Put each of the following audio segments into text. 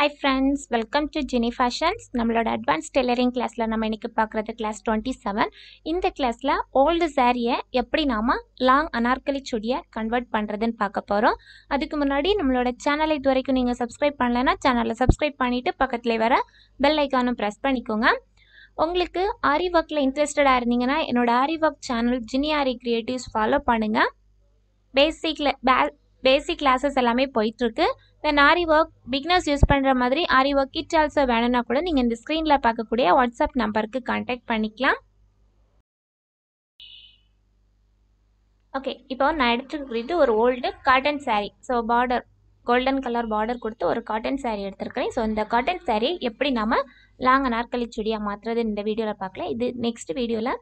high friends welcome to Jini fashions நம்மளோட advance tailoring கிளாஸில் நம்ம இன்றைக்கி பார்க்குறது கிளாஸ் டுவெண்ட்டி செவன் இந்த கிளாஸில் ஓல்டு சாரியை எப்படி நாம் லாங் அனார்கலி சுடியை கன்வெர்ட் பண்ணுறதுன்னு பார்க்க போகிறோம் அதுக்கு முன்னாடி நம்மளோட சேனலை இது வரைக்கும் நீங்கள் சப்ஸ்கிரைப் பண்ணலைன்னா சேனலை சப்ஸ்கிரைப் பண்ணிவிட்டு பக்கத்தில் வர பெல் ஐக்கானும் ப்ரெஸ் பண்ணிக்கோங்க உங்களுக்கு ஆரி ஒர்க்கில் இன்ட்ரெஸ்டடாக இருந்தீங்கன்னா என்னோடய aari work channel Jini Aari Creatives follow பண்ணுங்கள் பேசிக்கில் பே பேசிக் கிளாஸஸ் எல்லாமே போயிட்டுருக்கு then aari work beginners use பண்ணுற மாதிரி ஆரி ஒர்க் கிட் ஆல்சோ வேணும்னா கூட நீங்கள் இந்த ஸ்க்ரீனில் பார்க்கக்கூடிய வாட்ஸ்அப் நம்பருக்கு காண்டாக்ட் பண்ணிக்கலாம் ஓகே இப்போ நான் எடுத்துக்கிறது ஒரு old cotton saree so border golden colour border கொடுத்து ஒரு காட்டன் சாரீ எடுத்திருக்கிறேன் ஸோ இந்த காட்டன் சாரீ எப்படி நம்ம லாங் அனார்கலி சுடியாக மாற்றுறது இந்த வீடியோவில் பார்க்கல இது நெக்ஸ்ட் வீடியோவில்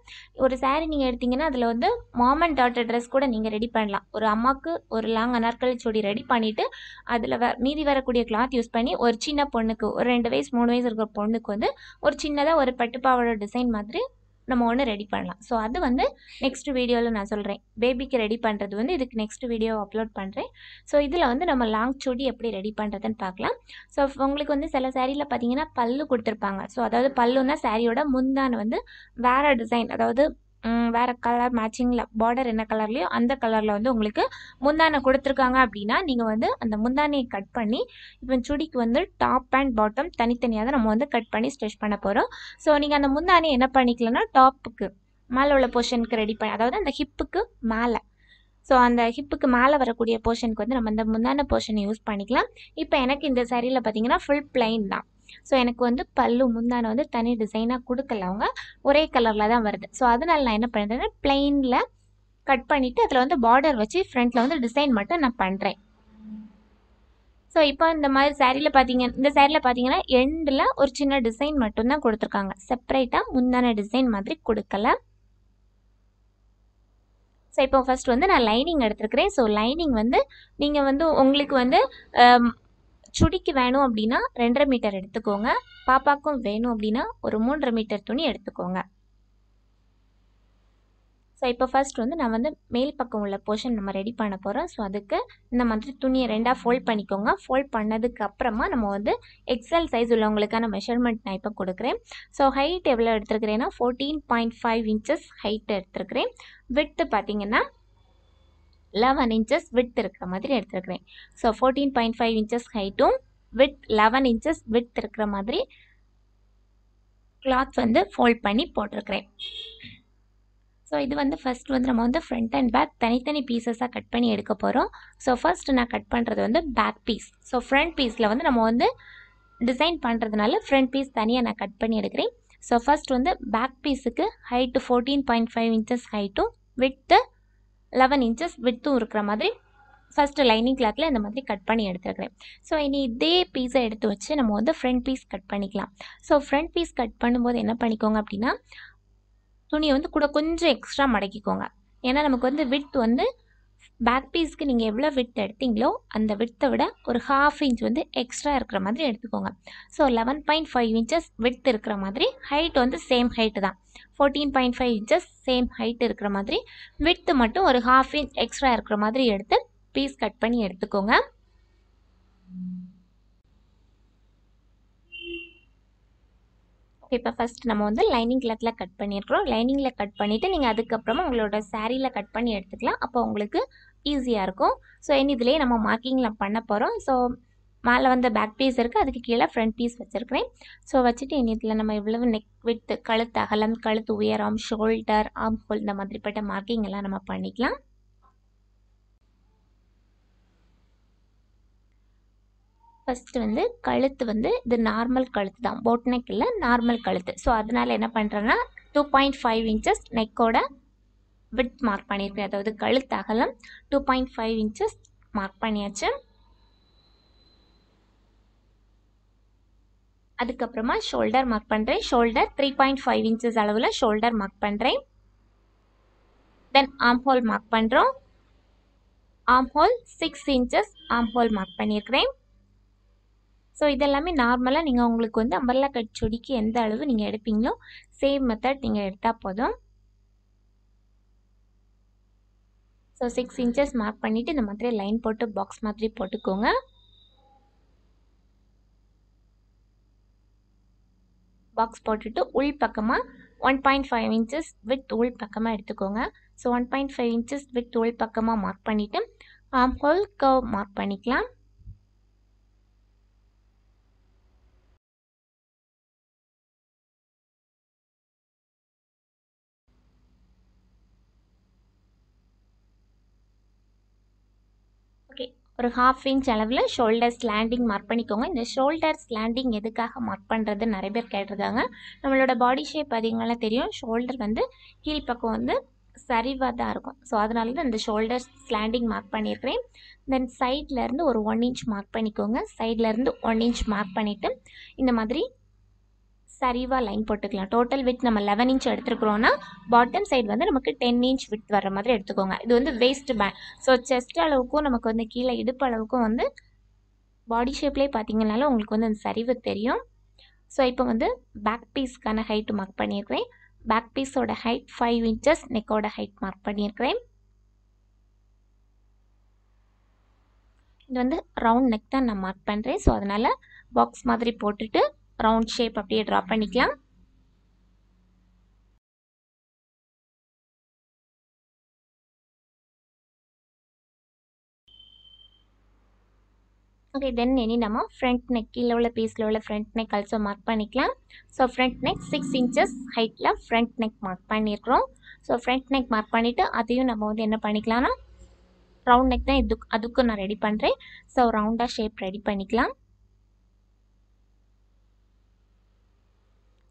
ஒரு சாரீ நீங்கள் எடுத்திங்கன்னா அதில் வந்து மாம் அண்ட் டாட்டர் ட்ரெஸ் கூட நீங்கள் ரெடி பண்ணலாம் ஒரு அம்மாவுக்கு ஒரு லாங் அனார்கலி சுடி ரெடி பண்ணிவிட்டு அதில் வ மீதி வரக்கூடிய கிளாத் யூஸ் பண்ணி ஒரு சின்ன பொண்ணுக்கு ஒரு ரெண்டு வயசு மூணு வயசு இருக்கிற பொண்ணுக்கு வந்து ஒரு சின்னதாக ஒரு பட்டுப்பாவோட டிசைன் மாதிரி நம்ம ஒன்று ரெடி பண்ணலாம் ஸோ அது வந்து நெக்ஸ்ட் வீடியோவில் நான் சொல்கிறேன் பேபிக்கு ரெடி பண்ணுறது வந்து இதுக்கு நெக்ஸ்ட் வீடியோ அப்லோட் பண்ணுறேன் ஸோ இதில் வந்து நம்ம லாங் சுடி எப்படி ரெடி பண்ணுறதுன்னு பார்க்கலாம் ஸோ உங்களுக்கு வந்து சில சேரீயில் பார்த்தீங்கன்னா பல்லு கொடுத்துருப்பாங்க ஸோ அதாவது பல்லுன்னா சேரீயோட முந்தான் வந்து வேறு டிசைன் அதாவது வேறு கலர் மேட்சிங்கில் பார்டர் என்ன கலர்லையோ அந்த கலரில் வந்து உங்களுக்கு முந்தானை கொடுத்துருக்காங்க அப்படின்னா நீங்கள் வந்து அந்த முந்தானையை கட் பண்ணி இப்போ சுடிக்கு வந்து டாப் அண்ட் பாட்டம் தனித்தனியாக தான் நம்ம வந்து கட் பண்ணி ஸ்டிச் பண்ண போகிறோம் ஸோ நீங்கள் அந்த முந்தானை என்ன பண்ணிக்கலன்னா டாப்புக்கு மேலே உள்ள போர்ஷனுக்கு ரெடி பண்ணி அதாவது அந்த ஹிப்புக்கு மேலே ஸோ அந்த ஹிப்புக்கு மேலே வரக்கூடிய போர்ஷனுக்கு வந்து நம்ம அந்த முந்தான போர்ஷனை யூஸ் பண்ணிக்கலாம் இப்போ எனக்கு இந்த சரியில் பார்த்தீங்கன்னா ஃபுல் பிளைன் தான் ஸோ எனக்கு வந்து பல்லு முந்தானை வந்து தனி டிசைனாக கொடுக்கல அவங்க ஒரே கலரில் தான் வருது ஸோ அதனால் நான் என்ன பண்ணுறேன்னா பிளெயினில் கட் பண்ணிவிட்டு அதில் வந்து பார்டர் வச்சு ஃப்ரண்ட்டில் வந்து டிசைன் மட்டும் நான் பண்ணுறேன் ஸோ இப்போ இந்த மாதிரி சேரீயில் பார்த்தீங்க இந்த சேரீயில் பார்த்தீங்கன்னா எண்டில் ஒரு சின்ன டிசைன் மட்டும்தான் கொடுத்துருக்காங்க செப்பரேட்டாக முந்தான டிசைன் மாதிரி கொடுக்கல ஸோ இப்போ ஃபஸ்ட் வந்து நான் லைனிங் எடுத்துருக்கிறேன் ஸோ லைனிங் வந்து நீங்கள் வந்து உங்களுக்கு வந்து சுடிக்கு வேணும் அப்படின்னா ரெண்டரை மீட்டர் எடுத்துக்கோங்க பாப்பாக்கும் வேணும் அப்படின்னா ஒரு மூன்றரை மீட்டர் துணி எடுத்துக்கோங்க ஸோ இப்போ ஃபஸ்ட் வந்து நான் வந்து மேல் பக்கம் உள்ள போர்ஷன் நம்ம ரெடி பண்ண போகிறோம் ஸோ அதுக்கு இந்த மாதிரி துணியை ரெண்டாக ஃபோல்ட் பண்ணிக்கோங்க ஃபோல்ட் பண்ணதுக்கு அப்புறமா நம்ம வந்து எக்ஸல் சைஸ் உள்ளவங்களுக்கான மெஷர்மெண்ட் நான் இப்போ கொடுக்குறேன் ஸோ ஹைட் எவ்வளோ எடுத்துருக்கிறேன்னா fourteen point five inches height எடுத்துருக்கிறேன் விட்டு பார்த்திங்கன்னா லெவன் இன்ச்சஸ் வித் இருக்கிற மாதிரி எடுத்துருக்கிறேன் so fourteen point five inches ஹைட்டும் வித் லெவன் இன்ச்சஸ் வித் இருக்கிற மாதிரி கிளாத் வந்து ஃபோல்ட் பண்ணி போட்டிருக்கிறேன் ஸோ இது வந்து ஃபஸ்ட் வந்து நம்ம வந்து ஃப்ரண்ட் அண்ட் பேக் தனித்தனி பீசஸாக கட் பண்ணி எடுக்க போகிறோம் ஸோ ஃபஸ்ட்டு நான் கட் பண்ணுறது வந்து பேக் பீஸ் ஸோ ஃப்ரண்ட் பீஸில் வந்து நம்ம வந்து டிசைன் பண்ணுறதுனால ஃப்ரண்ட் பீஸ் தனியாக நான் கட் பண்ணி எடுக்கிறேன் ஸோ ஃபஸ்ட் வந்து பேக் பீஸுக்கு height fourteen point five inches ஹைட்டும் வித்து லெவன் இன்ச்சஸ் வித்தும் இருக்கிற மாதிரி ஃபஸ்ட்டு லைனிங் கிளாத்தில் இந்த மாதிரி கட் பண்ணி எடுத்துருக்கிறேன் ஸோ இனி இதே பீஸை எடுத்து வச்சு நம்ம வந்து ஃப்ரண்ட் பீஸ் கட் பண்ணிக்கலாம் ஸோ ஃப்ரண்ட் பீஸ் கட் பண்ணும்போது என்ன பண்ணிக்கோங்க அப்படின்னா துணியை வந்து கூட கொஞ்சம் எக்ஸ்ட்ரா மடக்கிக்கோங்க ஏன்னா நமக்கு வந்து வித் வந்து பேக் பீஸ்க்கு நீங்கள் எவ்வளோ விட் எடுத்தீங்களோ அந்த வித்தை விட ஒரு ஹாஃப் இன்ச் வந்து எக்ஸ்ட்ரா இருக்கிற மாதிரி எடுத்துக்கோங்க so eleven point five inches width இருக்கிற மாதிரி ஹைட் வந்து சேம் ஹைட்டு தான் fourteen point five inches same height இருக்கிற மாதிரி வித்து மட்டும் ஒரு ஹாஃப் இன்ச் எக்ஸ்ட்ரா இருக்கிற மாதிரி எடுத்து பீஸ் கட் பண்ணி எடுத்துக்கோங்க ஓகே இப்போ ஃபஸ்ட் நம்ம வந்து லைனிங் கிளத்தில் கட் பண்ணியிருக்கிறோம் லைனிங்கில் கட் பண்ணிவிட்டு நீங்கள் அதுக்கப்புறமா உங்களோட சாரியில் கட் பண்ணி எடுத்துக்கலாம் அப்போ உங்களுக்கு ஈஸியாக இருக்கும் ஸோ இனி இதிலே நம்ம மார்க்கிங்கில் பண்ண போகிறோம் ஸோ மேலே வந்து பேக் பீஸ் இருக்குது அதுக்கு கீழே ஃப்ரண்ட் பீஸ் வச்சுருக்கிறேன் ஸோ வச்சுட்டு இனி இதில் நம்ம இவ்வளவு நெக் வித் கழுத்து அகலம் கழுத்து உயரம் ஷோல்டர் ஆம் ஹோல் இந்த மாதிரிப்பட்ட மார்க்கிங் எல்லாம் நம்ம பண்ணிக்கலாம் ஃபஸ்ட்டு வந்து கழுத்து வந்து இது நார்மல் கழுத்து தான் போட்னெக் இல்லை நார்மல் கழுத்து ஸோ அதனால் என்ன பண்ணுறேன்னா டூ பாயிண்ட் ஃபைவ் இன்ச்சஸ் நெக்கோட விட் மார்க் பண்ணியிருக்கேன் அதாவது கழுத்து அகலம் two point five inches mark பண்ணியாச்சு அதுக்கப்புறமா ஷோல்டர் மார்க் பண்ணுறேன் shoulder three point five inches அளவில் ஷோல்டர் மார்க் பண்ணுறேன் தென் ஆம் ஹோல் மார்க் பண்ணுறோம் arm hole six inches arm hole mark பண்ணியிருக்கிறேன் ஸோ இதெல்லாமே நார்மலாக நீங்கள் உங்களுக்கு வந்து அம்பர்லா கட் செடிக்கு எந்த அளவு நீங்கள் எடுப்பீங்களோ சேம் மெத்தட் நீங்கள் எடுத்தால் போதும் ஸோ சிக்ஸ் இன்ச்சஸ் மார்க் பண்ணிவிட்டு இந்த மாதிரி லைன் போட்டு பாக்ஸ் மாதிரி போட்டுக்கோங்க பாக்ஸ் போட்டுட்டு உள் பக்கமாக one point five inches width உள் பக்கமாக எடுத்துக்கோங்க so one point five inches width உள் பக்கமாக மார்க் பண்ணிவிட்டு ஹோல் கவ் மார்க் பண்ணிக்கலாம் ஒரு ஹாஃப் இன்ச் அளவில் ஷோல்டர் லேண்டிங் மார்க் பண்ணிக்கோங்க இந்த ஷோல்டர் லேண்டிங் எதுக்காக மார்க் பண்ணுறது நிறைய பேர் கேட்டிருக்காங்க நம்மளோட பாடி ஷேப் அதிகங்களாக தெரியும் ஷோல்டர் வந்து ஹீல் பக்கம் வந்து சரிவாக தான் இருக்கும் ஸோ அதனால தான் இந்த ஷோல்டர்ஸ் ஸ்லாண்டிங் மார்க் பண்ணியிருக்கிறேன் தென் சைட்லேருந்து ஒரு ஒன் இன்ச் மார்க் பண்ணிக்கோங்க சைட்லேருந்து ஒன் இன்ச் மார்க் பண்ணிவிட்டு இந்த மாதிரி சரிவாக லைன் போட்டுக்கலாம் டோட்டல் வித் நம்ம லெவன் இன்ச் எடுத்துருக்குறோன்னா பாட்டம் சைடு வந்து நமக்கு டென் இன்ச் வித் வர மாதிரி எடுத்துக்கோங்க இது வந்து வேஸ்ட் பேண்ட் ஸோ செஸ்ட் அளவுக்கும் நமக்கு வந்து கீழே இடுப்பு அளவுக்கும் வந்து பாடி ஷேப்லேயே பார்த்தீங்கனாலும் உங்களுக்கு வந்து அந்த சரிவு தெரியும் ஸோ இப்போ வந்து பேக் பீஸ்க்கான ஹைட் மார்க் பண்ணியிருக்கிறேன் பேக் பீஸோட ஹைட் ஃபைவ் இன்ச்சஸ் நெக்கோட ஹைட் மார்க் பண்ணியிருக்கிறேன் இது வந்து ரவுண்ட் நெக் தான் நான் மார்க் பண்ணுறேன் ஸோ அதனால் பாக்ஸ் மாதிரி போட்டுட்டு ரவுண்ட் ஷேப் அப்படியே ட்ரா பண்ணிக்கலாம் ஓகே தென் இனி நம்ம ஃப்ரண்ட் நெக் கீழே உள்ள பீஸில் உள்ள ஃப்ரண்ட் நெக் ஆல்சோ மார்க் பண்ணிக்கலாம் so front neck six inches ஹைட்டில் ஃப்ரண்ட் நெக் மார்க் பண்ணியிருக்கிறோம் ஸோ ஃப்ரண்ட் நெக் மார்க் பண்ணிவிட்டு அதையும் நம்ம வந்து என்ன பண்ணிக்கலாம்னா ரவுண்ட் நெக் தான் இதுக்கு அதுக்கும் நான் ரெடி பண்ணுறேன் ஸோ ரவுண்டாக ஷேப் ரெடி பண்ணிக்கலாம்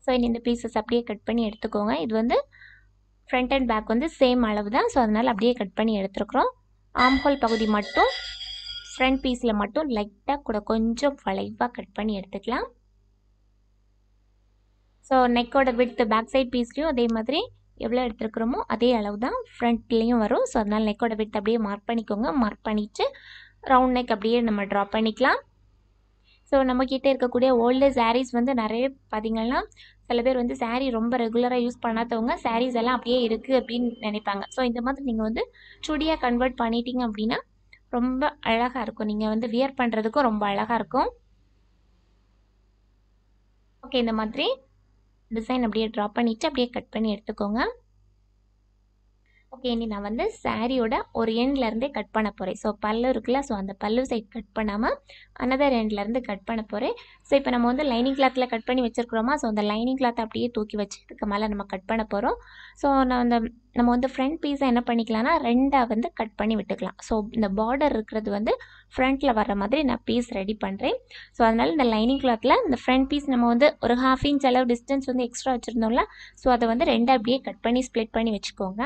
ஸோ இந்த பீசஸ் அப்படியே கட் பண்ணி எடுத்துக்கோங்க இது வந்து ஃப்ரண்ட் அண்ட் பேக் வந்து சேம் அளவு தான் ஸோ அதனால் அப்படியே கட் பண்ணி எடுத்துருக்குறோம் ஆம்ஹோல் பகுதி மட்டும் ஃப்ரண்ட் பீஸில் மட்டும் லைட்டாக கூட கொஞ்சம் வளைவாக கட் பண்ணி எடுத்துக்கலாம் ஸோ நெக்கோட வித் பேக் சைட் பீஸ்லேயும் அதே மாதிரி எவ்வளோ எடுத்துருக்குறோமோ அதே அளவு தான் ஃப்ரண்ட்லேயும் வரும் ஸோ அதனால் நெக்கோட விட்த் அப்படியே மார்க் பண்ணிக்கோங்க மார்க் பண்ணிவிட்டு ரவுண்ட் நெக் அப்படியே நம்ம ட்ரா பண்ணிக்கலாம் ஸோ நம்மக்கிட்ட இருக்கக்கூடிய ஓல்டு சாரீஸ் வந்து நிறைய பார்த்திங்கன்னா சில பேர் வந்து சாரீ ரொம்ப ரெகுலராக யூஸ் பண்ணாதவங்க சாரீஸ் எல்லாம் அப்படியே இருக்குது அப்படின்னு நினைப்பாங்க ஸோ இந்த மாதிரி நீங்கள் வந்து சுடியாக கன்வெர்ட் பண்ணிட்டீங்க அப்படின்னா ரொம்ப அழகாக இருக்கும் நீங்கள் வந்து வியர் பண்ணுறதுக்கும் ரொம்ப அழகாக இருக்கும் ஓகே இந்த மாதிரி டிசைன் அப்படியே ட்ரா பண்ணிவிட்டு அப்படியே கட் பண்ணி எடுத்துக்கோங்க ஓகே இனி நான் வந்து சாரியோட ஒரு எண்ட்லேருந்தே கட் பண்ண போகிறேன் ஸோ பல்லு இருக்குல்ல ஸோ அந்த பல்லு சைட் கட் பண்ணாமல் அனதர் எண்ட்லேருந்து கட் பண்ண போகிறேன் ஸோ இப்போ நம்ம வந்து லைனிங் கிளாத்தில் கட் பண்ணி வச்சுருக்குறோமா ஸோ அந்த லைனிங் கிளாத் அப்படியே தூக்கி வச்சு இதுக்கு மேலே நம்ம கட் பண்ண போகிறோம் ஸோ நான் அந்த நம்ம வந்து ஃப்ரண்ட் பீஸை என்ன பண்ணிக்கலாம்னா ரெண்டாக வந்து கட் பண்ணி விட்டுக்கலாம் ஸோ இந்த பார்டர் இருக்கிறது வந்து ஃப்ரண்ட்டில் வர மாதிரி நான் பீஸ் ரெடி பண்ணுறேன் ஸோ அதனால் இந்த லைனிங் கிளாத்தில் இந்த ஃப்ரண்ட் பீஸ் நம்ம வந்து ஒரு ஹாஃப் இன்ச் அளவு டிஸ்டன்ஸ் வந்து எக்ஸ்ட்ரா வச்சுருந்தோம்ல ஸோ அதை வந்து ரெண்டாக அப்படியே கட் பண்ணி ஸ்ப்ளிட் பண்ணி வச்சுக்கோங்க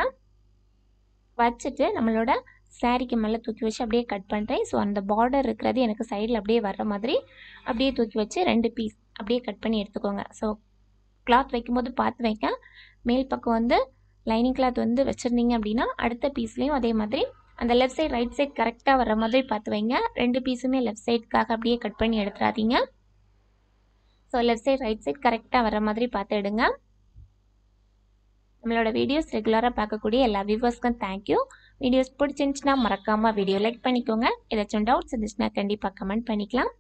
வச்சுட்டு நம்மளோட சாரிக்கு மேலே தூக்கி வச்சு அப்படியே கட் பண்ணுறேன் ஸோ அந்த பார்டர் இருக்கிறது எனக்கு சைடில் அப்படியே வர்ற மாதிரி அப்படியே தூக்கி வச்சு ரெண்டு பீஸ் அப்படியே கட் பண்ணி எடுத்துக்கோங்க ஸோ கிளாத் வைக்கும்போது பார்த்து வைக்க மேல் பக்கம் வந்து லைனிங் கிளாத் வந்து வச்சுருந்தீங்க அப்படின்னா அடுத்த பீஸ்லேயும் அதே மாதிரி அந்த லெஃப்ட் சைட் ரைட் சைட் கரெக்டாக வர்ற மாதிரி பார்த்து வைங்க ரெண்டு பீஸுமே லெஃப்ட் சைடுக்காக அப்படியே கட் பண்ணி எடுத்துடாதீங்க so left side right side கரெக்டாக வர மாதிரி பார்த்து எடுங்க நம்மளோட வீடியோஸ் ரெகுலராக பார்க்கக்கூடிய எல்லா வியூவர்ஸ்க்கும் தேங்க்யூ வீடியோஸ் பிடிச்சிருந்துச்சுன்னா மறக்காமல் வீடியோ லைக் பண்ணிக்கோங்க ஏதாச்சும் டவுட்ஸ் இருந்துச்சுன்னா கண்டிப்பாக கமெண்ட் பண்ணிக்கலாம்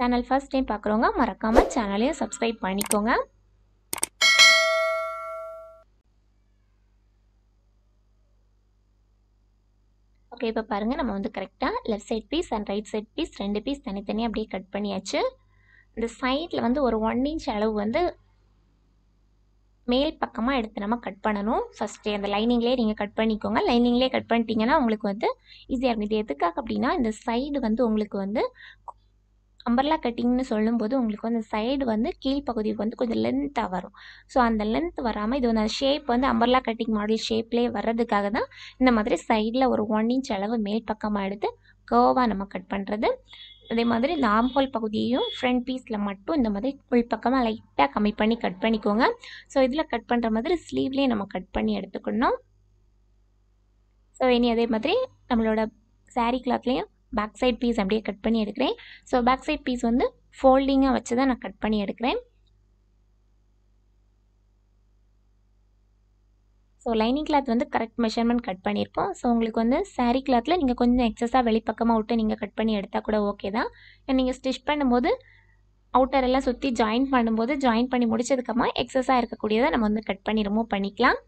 சேனல் ஃபஸ்ட் டைம் பார்க்குறவங்க மறக்காமல் சேனலையும் சப்ஸ்கிரைப் பண்ணிக்கோங்க ஓகே இப்போ பாருங்கள் நம்ம வந்து கரெக்டாக left side piece and right side piece ரெண்டு பீஸ் தனித்தனியாக அப்படியே கட் பண்ணியாச்சு இந்த சைடில் வந்து ஒரு ஒன் இன்ச் அளவு வந்து மேல் பக்கமாக எடுத்து நம்ம கட் பண்ணணும் ஃபஸ்ட்டு அந்த லைனிங்லேயே நீங்கள் கட் பண்ணிக்கோங்க லைனிங்லேயே கட் பண்ணிட்டீங்கன்னா உங்களுக்கு வந்து ஈஸியாக இருக்கும் இது எதுக்காக அப்படின்னா இந்த சைடு வந்து உங்களுக்கு வந்து அம்பர்லா கட்டிங்னு சொல்லும்போது உங்களுக்கு வந்து சைடு வந்து கீழ்ப்பகுதி வந்து கொஞ்சம் லென்த்தாக வரும் ஸோ அந்த லென்த் வராமல் இது வந்து ஷேப் வந்து அம்பர்லா கட்டிங் மாடல் ஷேப்லேயே வர்றதுக்காக தான் இந்த மாதிரி சைடில் ஒரு ஒன் இன்ச் அளவு மேல் பக்கமாக எடுத்து கர்வாக நம்ம கட் பண்ணுறது அதே மாதிரி இந்த ஆம்ஹோல் பகுதியையும் ஃப்ரண்ட் பீஸில் மட்டும் இந்த மாதிரி உள்பக்கமாக லைட்டாக கம்மி பண்ணி கட் பண்ணிக்கோங்க ஸோ இதில் கட் பண்ணுற மாதிரி ஸ்லீவ்லேயே நம்ம கட் பண்ணி எடுத்துக்கணும் ஸோ இனி அதே மாதிரி நம்மளோட சாரீ கிளாத்லேயும் பேக் சைட் பீஸ் அப்படியே கட் பண்ணி எடுக்கிறேன் ஸோ பேக் சைட் பீஸ் வந்து ஃபோல்டிங்காக வச்சு தான் நான் கட் பண்ணி எடுக்கிறேன் ஸோ லைனிங் கிளாத் வந்து கரெக்ட் மெஷர்மெண்ட் கட் பண்ணியிருப்போம் ஸோ உங்களுக்கு வந்து சாரீ கிளாத்தில் நீங்கள் கொஞ்சம் எக்ஸஸாக வெளிப்பக்கமாக விட்டு நீங்கள் கட் பண்ணி எடுத்தால் கூட ஓகே தான் நீங்கள் ஸ்டிச் பண்ணும்போது அவுட்டர் எல்லாம் சுற்றி ஜாயின் பண்ணும்போது ஜாயின் பண்ணி முடிச்சதுக்கப்புறமா எக்ஸஸாக இருக்கக்கூடியதை நம்ம வந்து கட் பண்ணி ரிமூவ் பண்ணிக்கலாம்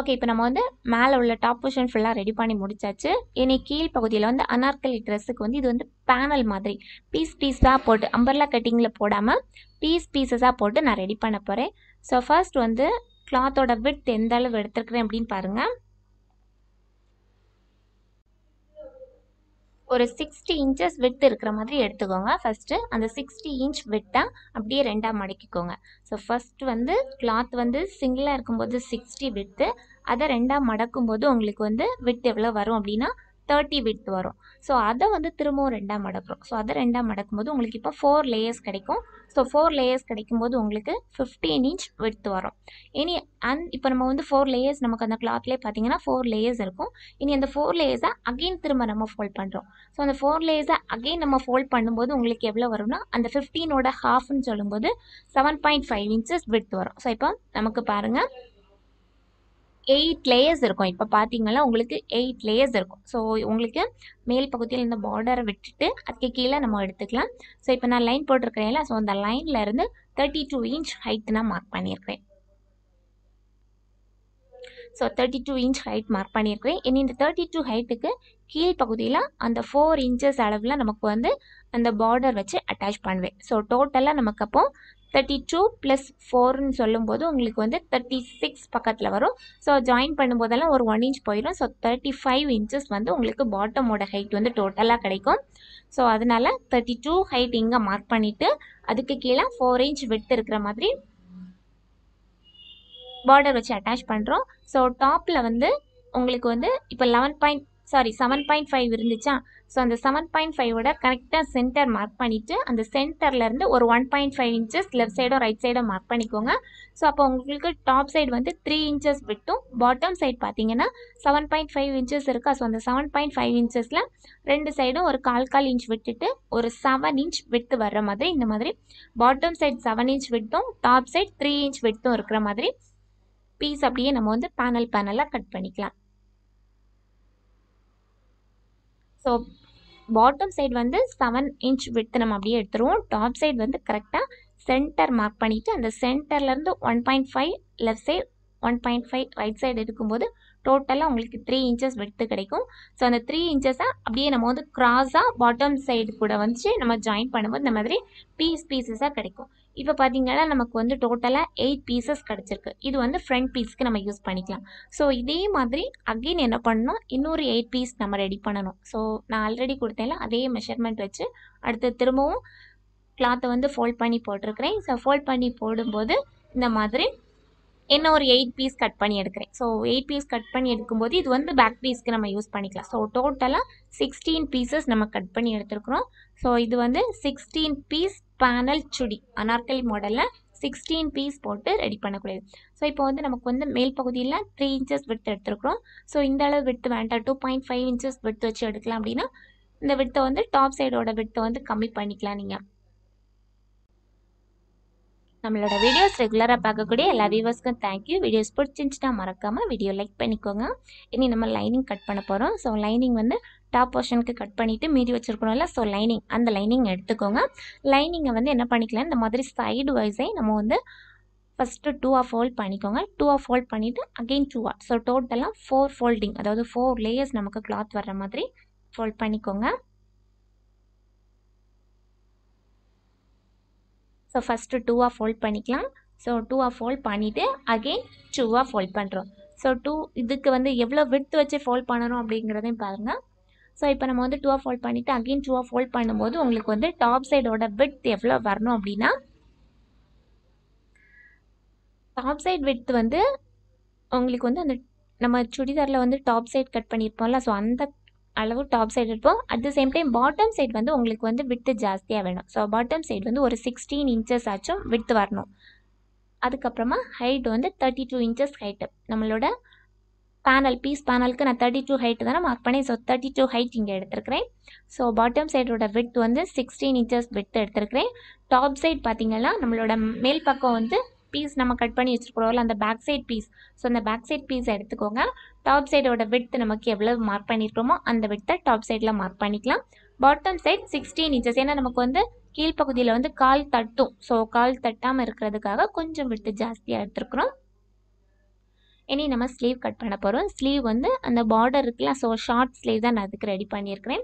ஓகே இப்போ நம்ம வந்து மேலே உள்ள டாப் போர்ஷன் ஃபுல்லாக ரெடி பண்ணி முடிச்சாச்சு இனி கீழ் பகுதியில் வந்து அனார்கலி ட்ரெஸ்ஸுக்கு வந்து இது வந்து பேனல் மாதிரி பீஸ் பீஸாக போட்டு அம்பர்லா கட்டிங்கில் போடாமல் பீஸ் பீஸஸாக போட்டு நான் ரெடி பண்ண போகிறேன் ஸோ ஃபர்ஸ்ட் வந்து கிளாத்தோட விட் எந்த அளவு எடுத்துருக்குறேன் அப்படின்னு பாருங்கள் ஒரு சிக்ஸ்டி இன்ச்சஸ் விட்டு இருக்கிற மாதிரி எடுத்துக்கோங்க ஃபஸ்ட்டு அந்த சிக்ஸ்டி இன்ச் விட்டை அப்படியே ரெண்டாக மடக்கிக்கோங்க ஸோ ஃபஸ்ட்டு வந்து கிளாத் வந்து சிங்கிளாக இருக்கும்போது சிக்ஸ்டி விட்டு அதை ரெண்டாக மடக்கும்போது உங்களுக்கு வந்து விட்டு எவ்வளோ வரும் அப்படின்னா தேர்ட்டி வித் வரும் ஸோ அதை வந்து திரும்பவும் ரெண்டாக மடக்கிறோம் ஸோ அதை ரெண்டாக மடக்கும் போது உங்களுக்கு இப்போ ஃபோர் லேயர்ஸ் கிடைக்கும் ஸோ ஃபோர் லேயர்ஸ் கிடைக்கும் போது உங்களுக்கு ஃபிஃப்டீன் இன்ச் வித் வரும் இனி அந் இப்போ நம்ம வந்து ஃபோர் லேயர்ஸ் நமக்கு அந்த கிளாத்லேயே பார்த்தீங்கன்னா ஃபோர் லேயர்ஸ் இருக்கும் இனி அந்த ஃபோர் லேயர்ஸை அகெயின் திரும்ப நம்ம ஃபோல்ட் பண்ணுறோம் ஸோ அந்த ஃபோர் லேயர்ஸை அகெயின் நம்ம ஃபோல்ட் பண்ணும்போது உங்களுக்கு எவ்வளோ வரும்னா அந்த ஃபிஃப்டீனோட ஹாஃப்னு சொல்லும்போது seven point five inches width வரும் ஸோ இப்போ நமக்கு பாருங்கள் எயிட் லேயர்ஸ் இருக்கும் இப்போ பார்த்தீங்கன்னா உங்களுக்கு எயிட் லேயர்ஸ் இருக்கும் ஸோ உங்களுக்கு மேல் பகுதியில் இந்த பார்டரை விட்டுட்டு அதுக்கு கீழே நம்ம எடுத்துக்கலாம் ஸோ இப்போ நான் லைன் போட்டிருக்கிறேன்ல ஸோ அந்த லைனில் இருந்து தேர்ட்டி டூ இன்ச் ஹைட் நான் மார்க் பண்ணியிருக்கிறேன் so thirty two inch height mark பண்ணியிருக்கிறேன் இனி இந்த தேர்ட்டி டூ ஹைட்டுக்கு கீழ் பகுதியில் அந்த ஃபோர் இன்ச்சஸ் அளவில் நமக்கு வந்து அந்த பார்டர் வச்சு அட்டாச் பண்ணுவேன் ஸோ டோட்டலாக நமக்கு அப்போ தேர்ட்டி டூ ப்ளஸ் ஃபோர்னு சொல்லும்போது உங்களுக்கு வந்து தேர்ட்டி சிக்ஸ் பக்கத்தில் வரும் ஸோ ஜாயின் பண்ணும்போதெல்லாம் ஒரு ஒன் இன்ச் போயிடும் ஸோ தேர்ட்டி ஃபைவ் இன்ச்சஸ் வந்து உங்களுக்கு பாட்டமோட ஹைட் வந்து டோட்டலாக கிடைக்கும் ஸோ அதனால் தேர்ட்டி டூ ஹைட் இங்கே மார்க் பண்ணிவிட்டு அதுக்கு கீழே ஃபோர் இன்ச் விட்டு இருக்கிற மாதிரி பார்டர் வச்சு அட்டாச் பண்ணுறோம் ஸோ டாப்பில் வந்து உங்களுக்கு வந்து இப்போ eleven point sorry seven point five இருந்துச்சா ஸோ அந்த செவன் பாயிண்ட் ஃபைவோட கரெக்டாக சென்டர் மார்க் பண்ணிவிட்டு அந்த சென்டர்லேருந்து ஒரு one point five inches left சைடும் ரைட் சைடும் மார்க் பண்ணிக்கோங்க ஸோ அப்போ உங்களுக்கு டாப் சைடு வந்து த்ரீ இன்ச்சஸ் விட்டும் பாட்டம் சைடு பார்த்தீங்கன்னா செவன் பாயிண்ட் ஃபைவ் இன்ச்சஸ் இருக்கா ஸோ அந்த செவன் பாயிண்ட் ஃபைவ் இன்ச்சஸில் ரெண்டு சைடும் ஒரு கால் கால் இன்ச் விட்டுட்டு ஒரு செவன் இன்ச் விட்டு வர்ற மாதிரி இந்த மாதிரி பாட்டம் சைடு செவன் இன்ச் விட்டும் டாப் சைடு த்ரீ இன்ச் விட்டும் இருக்கிற மாதிரி பீஸ் அப்படியே நம்ம வந்து பேனல் பேனலாக கட் பண்ணிக்கலாம் ஸோ பாட்டம் சைடு வந்து செவன் இன்ச் வித்து நம்ம அப்படியே எடுத்துருவோம் டாப் சைடு வந்து கரெக்டாக சென்டர் மார்க் பண்ணிவிட்டு அந்த சென்டர்லேருந்து one point five left side one point five right side இருக்கும்போது டோட்டலாக உங்களுக்கு த்ரீ இன்ச்சஸ் விட்டு கிடைக்கும் ஸோ அந்த த்ரீ இன்ச்சஸை அப்படியே நம்ம வந்து கிராஸாக பாட்டம் சைடு கூட வந்துச்சு நம்ம ஜாயின் பண்ணும்போது இந்த மாதிரி பீஸ் பீசஸாக கிடைக்கும் இப்போ பார்த்தீங்கன்னா நமக்கு வந்து டோட்டலாக எயிட் பீசஸ் கிடச்சிருக்கு இது வந்து ஃப்ரண்ட் பீஸ்க்கு நம்ம யூஸ் பண்ணிக்கலாம் ஸோ இதே மாதிரி அகெயின் என்ன பண்ணணும் இன்னொரு எயிட் பீஸ் நம்ம ரெடி பண்ணணும் ஸோ நான் ஆல்ரெடி கொடுத்தேன்ல அதே மெஷர்மெண்ட் வச்சு அடுத்து திரும்பவும் கிளாத்தை வந்து ஃபோல்ட் பண்ணி போட்டிருக்கிறேன் ஸோ ஃபோல்ட் பண்ணி போடும்போது இந்த மாதிரி என்ன ஒரு எயிட் பீஸ் கட் பண்ணி எடுக்கிறேன் ஸோ எயிட் பீஸ் கட் பண்ணி எடுக்கும்போது இது வந்து பேக் பீஸ்க்கு நம்ம யூஸ் பண்ணிக்கலாம் ஸோ டோட்டலாக சிக்ஸ்டீன் பீசஸ் நம்ம கட் பண்ணி எடுத்துருக்குறோம் ஸோ இது வந்து sixteen piece panel chudi anarkali மாடலில் சிக்ஸ்டீன் பீஸ் போட்டு ரெடி பண்ணக்கூடியது ஸோ இப்போ வந்து நமக்கு வந்து மேல் பகுதியில் த்ரீ இன்ச்சஸ் விட்டு எடுத்துருக்குறோம் ஸோ இந்த அளவு விட்டு வேண்டாம் டூ பாயிண்ட் ஃபைவ் இன்ச்சஸ் விட்டு வச்சு எடுக்கலாம் அப்படின்னா இந்த விட்டை வந்து டாப் சைடோட விட்டை வந்து கம்மி பண்ணிக்கலாம் நீங்கள் நம்மளோட வீடியோஸ் ரெகுலராக பார்க்கக்கூடிய எல்லா வியூவர்ஸ்க்கும் தேங்க்யூ வீடியோஸ் பிடிச்சிருந்துச்சுன்னா மறக்காமல் வீடியோ லைக் பண்ணிக்கோங்க இனி நம்ம லைனிங் கட் பண்ண போகிறோம் ஸோ லைனிங் வந்து டாப் போர்ஷனுக்கு கட் பண்ணிவிட்டு மீதி இல்லை ஸோ லைனிங் அந்த லைனிங் எடுத்துக்கோங்க லைனிங்கை வந்து என்ன பண்ணிக்கலாம் இந்த மாதிரி சைடு வைஸை நம்ம வந்து ஃபஸ்ட்டு ஆஃப் ஃபோல்ட் பண்ணிக்கோங்க டூ ஆஃப் ஃபோல்ட் பண்ணிவிட்டு அகெயின் டூவாக ஸோ டோட்டலாக ஃபோர் ஃபோல்டிங் அதாவது ஃபோர் லேயர்ஸ் நமக்கு கிளாத் வர்ற மாதிரி ஃபோல்ட் பண்ணிக்கோங்க ஸோ ஃபஸ்ட்டு டூவாக ஃபோல்ட் பண்ணிக்கலாம் ஸோ டூவாக ஃபோல்ட் பண்ணிவிட்டு அகெயின் ஆஃப் ஃபோல்ட் பண்ணுறோம் ஸோ டூ இதுக்கு வந்து எவ்வளோ விட்த் வச்சு ஃபோல்ட் பண்ணணும் அப்படிங்கிறதையும் பாருங்கள் ஸோ இப்போ நம்ம வந்து டூவாக ஃபோல்ட் பண்ணிவிட்டு அகெயின் டூவாக ஃபோல்ட் பண்ணும்போது உங்களுக்கு வந்து டாப் சைடோட விட் எவ்வளோ வரணும் அப்படின்னா டாப் சைட் விட் வந்து உங்களுக்கு வந்து அந்த நம்ம சுடிதாரில் வந்து டாப் சைட் கட் பண்ணியிருப்போம்ல ஸோ அந்த அளவு டாப் சைடு இருப்போம் at the same time bottom side வந்து உங்களுக்கு வந்து விட்டு ஜாஸ்தியாக வேணும் ஸோ பாட்டம் சைடு வந்து ஒரு சிக்ஸ்டீன் இன்ச்சஸ் ஆச்சும் விட்டு வரணும் அதுக்கப்புறமா ஹைட் வந்து தேர்ட்டி டூ இன்ச்சஸ் ஹைட்டு நம்மளோட பேனல் பீஸ் பேனலுக்கு நான் தேர்ட்டி டூ ஹைட்டு தானே மார்க் பண்ணேன் ஸோ தேர்ட்டி டூ ஹைட் இங்கே எடுத்துருக்கிறேன் ஸோ பாட்டம் சைடோட விட் வந்து சிக்ஸ்டீன் இன்ச்சஸ் வித் எடுத்துருக்கிறேன் டாப் சைட் பார்த்திங்கன்னா நம்மளோட மேல் பக்கம் வந்து பீஸ் நம்ம கட் பண்ணி வச்சுருக்கிறோம்ல அந்த பேக் சைட் பீஸ் ஸோ அந்த பேக் சைட் பீஸை எடுத்துக்கோங்க டாப் சைடோட வித் நமக்கு எவ்வளோ மார்க் பண்ணியிருக்கோமோ அந்த விட்டை டாப் சைடில் மார்க் பண்ணிக்கலாம் பாட்டம் சைட் சிக்ஸ்டீன் இன்ச்சஸ் ஏன்னா நமக்கு வந்து கீழ்ப்பகுதியில் வந்து கால் தட்டும் ஸோ கால் தட்டாமல் இருக்கிறதுக்காக கொஞ்சம் விட்டு ஜாஸ்தியாக எடுத்துருக்குறோம் இனி நம்ம ஸ்லீவ் கட் பண்ண போகிறோம் ஸ்லீவ் வந்து அந்த பார்டர் இருக்குல்ல ஸோ ஷார்ட் ஸ்லீவ் தான் நான் அதுக்கு ரெடி பண்ணியிருக்கிறேன்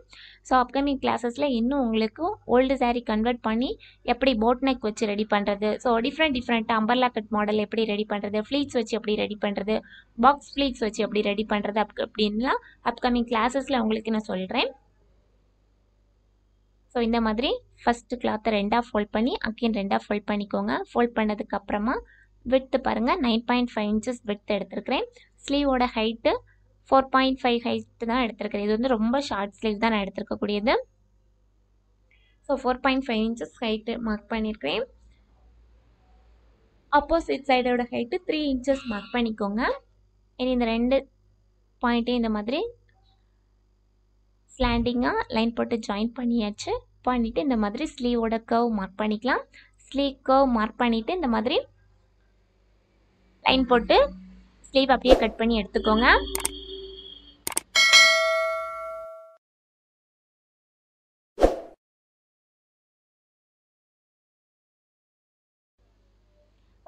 ஸோ அப்கமிங் கிளாஸஸில் இன்னும் உங்களுக்கு ஓல்டு சாரீ கன்வெர்ட் பண்ணி எப்படி போட் நெக் வச்சு ரெடி பண்ணுறது so different different umbrella cut model எப்படி ரெடி பண்ணுறது ஃப்ளீட்ஸ் வச்சு எப்படி ரெடி பண்ணுறது பாக்ஸ் ஃப்ளீட்ஸ் வச்சு எப்படி ரெடி பண்ணுறது அப் அப்படின்லாம் அப்கமிங் கிளாஸஸில் உங்களுக்கு நான் சொல்கிறேன் ஸோ இந்த மாதிரி ஃபஸ்ட்டு கிளாத்தை ரெண்டாக ஃபோல்ட் பண்ணி அக்கின் ரெண்டாக ஃபோல்ட் பண்ணிக்கோங்க ஃபோல்ட் பண்ணதுக்கப்புறமா விட்த்து பாருங்கள் nine point five inches width எடுத்திருக்கிறேன் ஸ்லீவோட height four point five height தான் எடுத்திருக்கிறேன் இது வந்து ரொம்ப ஷார்ட் ஸ்லீவ் தான் நான் எடுத்திருக்கக்கூடியது so four point five inches height mark பண்ணியிருக்கிறேன் ஆப்போசிட் சைடோட ஹைட்டு த்ரீ இன்ச்சஸ் மார்க் பண்ணிக்கோங்க இனி இந்த ரெண்டு பாயிண்ட்டையும் இந்த மாதிரி ஸ்லாண்டிங்காக லைன் போட்டு ஜாயின் பண்ணியாச்சு பண்ணிவிட்டு இந்த மாதிரி ஸ்லீவோட கர்வ் மார்க் பண்ணிக்கலாம் ஸ்லீவ் கர்வ் மார்க் பண்ணிவிட்டு இந்த மாதிரி லைன் போட்டு ஸ்லீவ் அப்படியே கட் பண்ணி எடுத்துக்கோங்க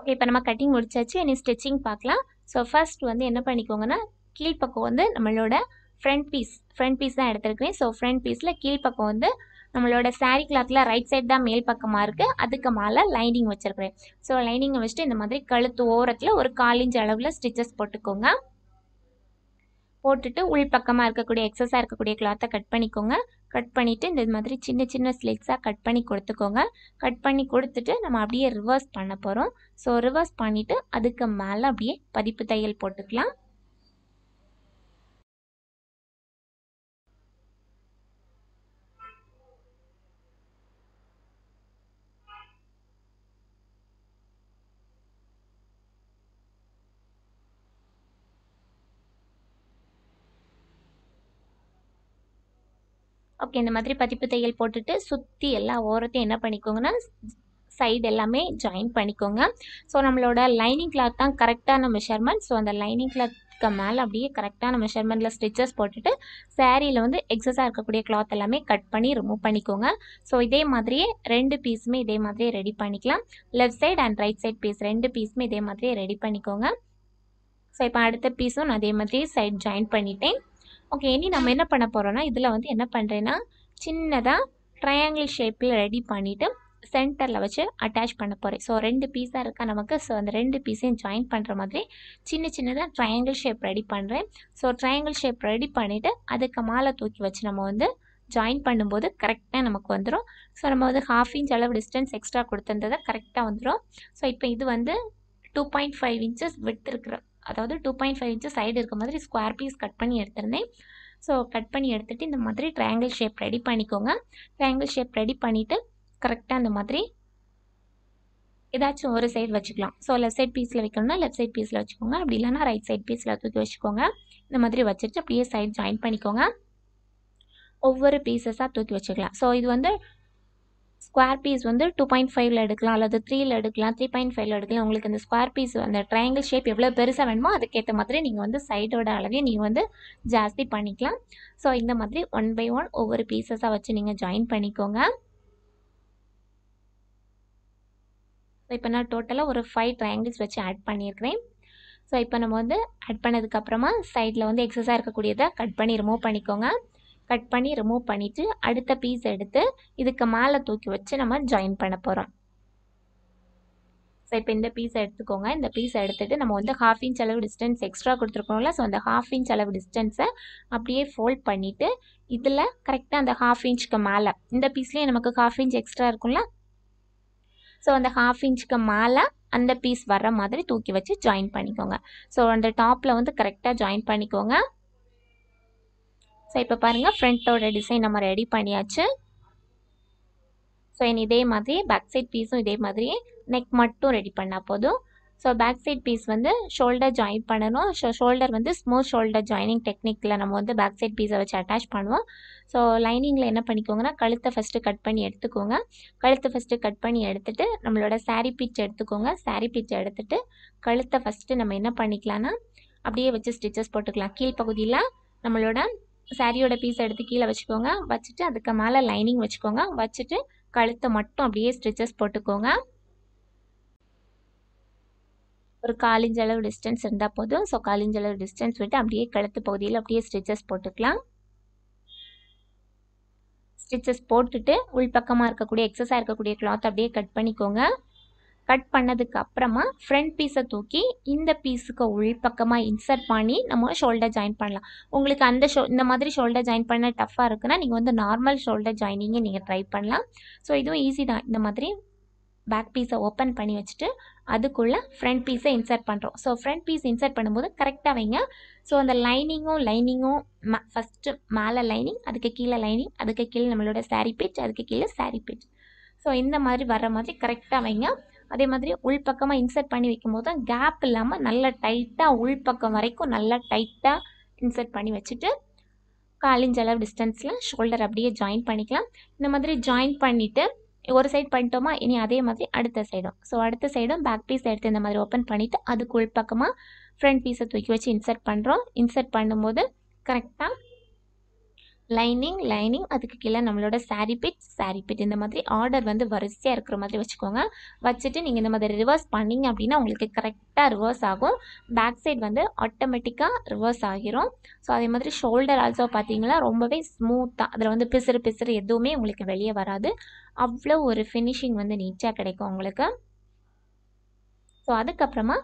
ஓகே இப்போ நம்ம கட்டிங் முடிச்சாச்சு இனி ஸ்டிச்சிங் பார்க்கலாம் ஸோ ஃபர்ஸ்ட் வந்து என்ன பண்ணிக்கோங்கன்னா கீழ்ப்பக்கம் வந்து நம்மளோட ஃப்ரண்ட் பீஸ் ஃப்ரண்ட் பீஸ் தான் எடுத்துருக்கேன் ஸோ ஃப்ரண்ட் பீஸில் கீழ்ப்பக்கம் வந்து நம்மளோட சாரி கிளாத்தில் ரைட் சைட் தான் மேல் பக்கமாக இருக்குது அதுக்கு மேலே லைனிங் வச்சுருக்கிறேன் ஸோ லைனிங்கை வச்சுட்டு இந்த மாதிரி கழுத்து ஓரத்தில் ஒரு இன்ச் அளவில் ஸ்டிச்சஸ் போட்டுக்கோங்க போட்டுட்டு உள் பக்கமாக இருக்கக்கூடிய எக்ஸஸாக இருக்கக்கூடிய கிளாத்தை கட் பண்ணிக்கோங்க கட் பண்ணிவிட்டு இந்த மாதிரி சின்ன சின்ன ஸ்லிக்ஸாக கட் பண்ணி கொடுத்துக்கோங்க கட் பண்ணி கொடுத்துட்டு நம்ம அப்படியே ரிவர்ஸ் பண்ண போகிறோம் ஸோ ரிவர்ஸ் பண்ணிவிட்டு அதுக்கு மேலே அப்படியே பதிப்பு தையல் போட்டுக்கலாம் ஓகே இந்த மாதிரி பதிப்பு தையல் போட்டுட்டு சுற்றி எல்லா ஓரத்தையும் என்ன பண்ணிக்கோங்கன்னா சைடு எல்லாமே ஜாயின் பண்ணிக்கோங்க ஸோ நம்மளோட லைனிங் கிளாத் தான் கரெக்டான மெஷர்மெண்ட் ஸோ அந்த லைனிங் கிளாத் மேலே அப்படியே கரெக்டான மெஷர்மெண்ட்டில் ஸ்டிச்சஸ் போட்டுட்டு சேரீயில் வந்து எக்ஸஸாக இருக்கக்கூடிய கிளாத் எல்லாமே கட் பண்ணி ரிமூவ் பண்ணிக்கோங்க ஸோ இதே மாதிரியே ரெண்டு பீஸுமே இதே மாதிரியே ரெடி பண்ணிக்கலாம் left side and right side piece ரெண்டு பீஸுமே இதே மாதிரியே ரெடி பண்ணிக்கோங்க ஸோ இப்போ அடுத்த பீஸும் நான் அதே மாதிரி சைட் ஜாயின் பண்ணிட்டேன் ஓகே இனி நம்ம என்ன பண்ண போகிறோன்னா இதில் வந்து என்ன பண்ணுறேன்னா சின்னதாக ட்ரையாங்கிள் ஷேப்பில் ரெடி பண்ணிவிட்டு சென்டரில் வச்சு அட்டாச் பண்ண போகிறேன் ஸோ ரெண்டு பீஸாக இருக்கா நமக்கு ஸோ அந்த ரெண்டு பீஸையும் ஜாயின் பண்ணுற மாதிரி சின்ன சின்னதாக ட்ரையாங்கிள் ஷேப் ரெடி பண்ணுறேன் ஸோ ட்ரையாங்கிள் ஷேப் ரெடி பண்ணிவிட்டு அதுக்கு மாலை தூக்கி வச்சு நம்ம வந்து ஜாயின் பண்ணும்போது கரெக்டாக நமக்கு வந்துடும் ஸோ நம்ம வந்து ஹாஃப் இன்ச் அளவு டிஸ்டன்ஸ் எக்ஸ்ட்ரா கொடுத்துருந்ததை கரெக்டாக வந்துடும் ஸோ இப்போ இது வந்து டூ பாயிண்ட் ஃபைவ் இன்ச்சஸ் விட்டுருக்குறோம் இருக்கிற அதாவது two point five inch side இருக்க மாதிரி ஸ்கொயர் பீஸ் கட் பண்ணி எடுத்திருந்தேன் ஸோ கட் பண்ணி எடுத்துகிட்டு இந்த மாதிரி ட்ரையாங்கிள் ஷேப் ரெடி பண்ணிக்கோங்க ட்ரையாங்கிள் ஷேப் ரெடி பண்ணிவிட்டு கரெக்டாக அந்த மாதிரி ஏதாச்சும் ஒரு சைடு வச்சுக்கலாம் ஸோ லெஃப்ட் சைட் பீஸில் வைக்கணும்னா லெஃப்ட் சைட் பீஸில் வச்சுக்கோங்க அப்படி இல்லைனா ரைட் சைட் பீஸில் தூக்கி வச்சுக்கோங்க இந்த மாதிரி வச்சுட்டு அப்படியே சைட் ஜாயின் பண்ணிக்கோங்க ஒவ்வொரு பீசஸாக தூக்கி வச்சுக்கலாம் ஸோ இது வந்து ஸ்கொயர் பீஸ் வந்து டூ பாயிண்ட் ஃபைவ்ல எடுக்கலாம் அல்லது த்ரீல எடுக்கலாம் த்ரீ பாயிண்ட் ஃபைவ்ல எடுக்கலாம் உங்களுக்கு இந்த ஸ்கொயர் பீஸ் அந்த ட்ரையாங்கிள் ஷேப் எவ்வளோ பெருசாக வேணுமோ அதுக்கேற்ற மாதிரி நீங்கள் வந்து சைடோட அளவையும் நீங்கள் வந்து ஜாஸ்தி பண்ணிக்கலாம் ஸோ இந்த மாதிரி ஒன் பை ஒன் ஒவ்வொரு பீசஸாக வச்சு நீங்கள் ஜாயின் பண்ணிக்கோங்க ஸோ இப்போ நான் டோட்டலாக ஒரு ஃபைவ் ட்ரையாங்கிள்ஸ் வச்சு ஆட் பண்ணியிருக்கிறேன் ஸோ இப்போ நம்ம வந்து ஆட் பண்ணதுக்கப்புறமா சைடில் வந்து எக்ஸஸாக இருக்கக்கூடியதை கட் பண்ணி ரிமூவ் பண்ணிக்கோங்க கட் பண்ணி ரிமூவ் பண்ணிவிட்டு அடுத்த பீஸ் எடுத்து இதுக்கு மேலே தூக்கி வச்சு நம்ம ஜாயின் பண்ண போகிறோம் ஸோ இப்போ இந்த பீஸை எடுத்துக்கோங்க இந்த பீஸை எடுத்துகிட்டு நம்ம வந்து ஹாஃப் இன்ச் அளவு டிஸ்டன்ஸ் எக்ஸ்ட்ரா கொடுத்துருக்கோம்ல ஸோ அந்த ஹாஃப் இன்ச் அளவு டிஸ்டன்ஸை அப்படியே ஃபோல்ட் பண்ணிவிட்டு இதில் கரெக்டாக அந்த ஹாஃப் இன்ச்சுக்கு மேலே இந்த பீஸ்லேயே நமக்கு ஹாஃப் இன்ச் எக்ஸ்ட்ரா இருக்கும்ல ஸோ அந்த ஹாஃப் இன்ச்சுக்கு மேலே அந்த பீஸ் வர்ற மாதிரி தூக்கி வச்சு ஜாயின் பண்ணிக்கோங்க ஸோ அந்த டாப்பில் வந்து கரெக்டாக ஜாயின் பண்ணிக்கோங்க ஸோ இப்போ பாருங்கள் ஃப்ரண்ட்டோட டிசைன் நம்ம ரெடி பண்ணியாச்சு ஸோ என் இதே மாதிரி பேக் சைட் பீஸும் இதே மாதிரி நெக் மட்டும் ரெடி பண்ணால் போதும் ஸோ பேக் சைட் பீஸ் வந்து ஷோல்டர் ஜாயின் பண்ணணும் ஸோ ஷோல்டர் வந்து ஸ்மூத் ஷோல்டர் ஜாயினிங் டெக்னிக்கில் நம்ம வந்து பேக் சைட் பீஸை வச்சு அட்டாச் பண்ணுவோம் ஸோ லைனிங்கில் என்ன பண்ணிக்கோங்கன்னா கழுத்தை ஃபஸ்ட்டு கட் பண்ணி எடுத்துக்கோங்க கழுத்தை ஃபஸ்ட்டு கட் பண்ணி எடுத்துகிட்டு நம்மளோட சாரி பீச் எடுத்துக்கோங்க சாரி பீச் எடுத்துகிட்டு கழுத்தை ஃபஸ்ட்டு நம்ம என்ன பண்ணிக்கலாம்னா அப்படியே வச்சு ஸ்டிச்சஸ் போட்டுக்கலாம் கீழ்ப்பகுதியில் நம்மளோட சாரியோட பீஸ் எடுத்து கீழே வச்சுக்கோங்க வச்சுட்டு அதுக்கு மேலே லைனிங் வச்சுக்கோங்க வச்சுட்டு கழுத்தை மட்டும் அப்படியே ஸ்டிச்சஸ் போட்டுக்கோங்க ஒரு காலிஞ்ச அளவு டிஸ்டன்ஸ் இருந்தால் போதும் ஸோ காலிஞ்ச அளவு டிஸ்டன்ஸ் விட்டு அப்படியே கழுத்து பகுதியில் அப்படியே ஸ்டிச்சஸ் போட்டுக்கலாம் ஸ்டிச்சஸ் போட்டுட்டு உள்பக்கமாக இருக்கக்கூடிய எக்ஸஸாக இருக்கக்கூடிய கிளாத் அப்படியே கட் பண்ணிக்கோங்க கட் பண்ணதுக்கு அப்புறமா ஃப்ரண்ட் பீஸை தூக்கி இந்த பீஸுக்கு உள்பக்கமாக இன்சர்ட் பண்ணி நம்ம ஷோல்டர் ஜாயின் பண்ணலாம் உங்களுக்கு அந்த ஷோ இந்த மாதிரி ஷோல்டர் ஜாயின் பண்ண டஃப்பாக இருக்குன்னா நீங்கள் வந்து நார்மல் ஷோல்டர் ஜாயினிங்கை நீங்கள் ட்ரை பண்ணலாம் ஸோ இதுவும் ஈஸி தான் இந்த மாதிரி பேக் பீஸை ஓப்பன் பண்ணி வச்சுட்டு அதுக்குள்ளே ஃப்ரண்ட் பீஸை இன்சர்ட் பண்ணுறோம் ஸோ ஃப்ரண்ட் பீஸ் இன்சர்ட் பண்ணும்போது கரெக்டாக வைங்க ஸோ அந்த லைனிங்கும் லைனிங்கும் ம ஃபஸ்ட்டு மேலே லைனிங் அதுக்கு கீழே லைனிங் அதுக்கு கீழே நம்மளோட சாரீ பீச் அதுக்கு கீழே சாரீ பீச் ஸோ இந்த மாதிரி வர மாதிரி கரெக்டாக வைங்க அதே மாதிரி உள்பக்கமாக இன்சர்ட் பண்ணி வைக்கும்போது தான் கேப் இல்லாமல் நல்லா டைட்டாக உள்பக்கம் வரைக்கும் நல்லா டைட்டாக இன்சர்ட் பண்ணி வச்சுட்டு காலிஞ்ச அளவு டிஸ்டன்ஸில் ஷோல்டர் அப்படியே ஜாயின் பண்ணிக்கலாம் இந்த மாதிரி ஜாயின் பண்ணிவிட்டு ஒரு சைட் பண்ணிட்டோமா இனி அதே மாதிரி அடுத்த சைடும் ஸோ அடுத்த சைடும் பேக் பீஸ் எடுத்து இந்த மாதிரி ஓப்பன் பண்ணிவிட்டு அதுக்கு உள்பக்கமாக ஃப்ரண்ட் பீஸை தூக்கி வச்சு இன்சர்ட் பண்ணுறோம் இன்சர்ட் பண்ணும்போது கரெக்டாக லைனிங் லைனிங் அதுக்கு கீழே நம்மளோட சாரி பிட் சாரி பிட் இந்த மாதிரி ஆர்டர் வந்து வரிசையாக இருக்கிற மாதிரி வச்சுக்கோங்க வச்சுட்டு நீங்கள் இந்த மாதிரி ரிவர்ஸ் பண்ணிங்க அப்படின்னா உங்களுக்கு கரெக்டாக ரிவர்ஸ் ஆகும் பேக் சைட் வந்து ஆட்டோமேட்டிக்காக ரிவர்ஸ் ஆகிரும் ஸோ அதே மாதிரி ஷோல்டர் ஆல்சோ பார்த்தீங்கன்னா ரொம்பவே ஸ்மூத்தாக அதில் வந்து பிசுறு பிசுறு எதுவுமே உங்களுக்கு வெளியே வராது அவ்வளோ ஒரு ஃபினிஷிங் வந்து நீட்டாக கிடைக்கும் உங்களுக்கு ஸோ அதுக்கப்புறமா